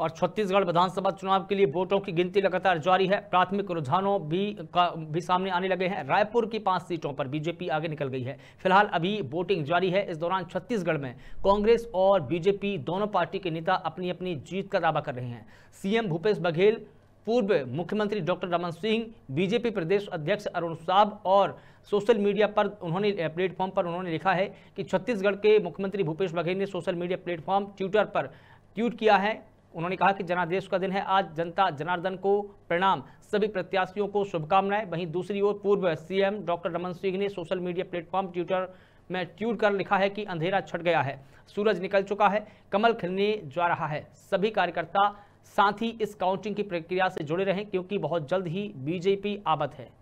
और छत्तीसगढ़ विधानसभा चुनाव के लिए वोटों की गिनती लगातार जारी है प्राथमिक रुझानों भी का भी सामने आने लगे हैं रायपुर की पांच सीटों पर बीजेपी आगे निकल गई है फिलहाल अभी वोटिंग जारी है इस दौरान छत्तीसगढ़ में कांग्रेस और बीजेपी दोनों पार्टी के नेता अपनी अपनी जीत का दावा कर रहे हैं सीएम भूपेश बघेल पूर्व मुख्यमंत्री डॉक्टर रमन सिंह बीजेपी प्रदेश अध्यक्ष अरुण साहब और सोशल मीडिया पर उन्होंने प्लेटफॉर्म पर उन्होंने लिखा है कि छत्तीसगढ़ के मुख्यमंत्री भूपेश बघेल ने सोशल मीडिया प्लेटफॉर्म ट्विटर पर ट्वीट किया है उन्होंने कहा कि जनादेश का दिन है आज जनता जनार्दन को प्रणाम सभी प्रत्याशियों को शुभकामनाएं वहीं दूसरी ओर पूर्व सीएम डॉक्टर रमन सिंह ने सोशल मीडिया प्लेटफॉर्म ट्विटर में ट्यूट कर लिखा है कि अंधेरा छट गया है सूरज निकल चुका है कमल खिलने जा रहा है सभी कार्यकर्ता साथ ही इस काउंटिंग की प्रक्रिया से जुड़े रहें क्योंकि बहुत जल्द ही बीजेपी आबद है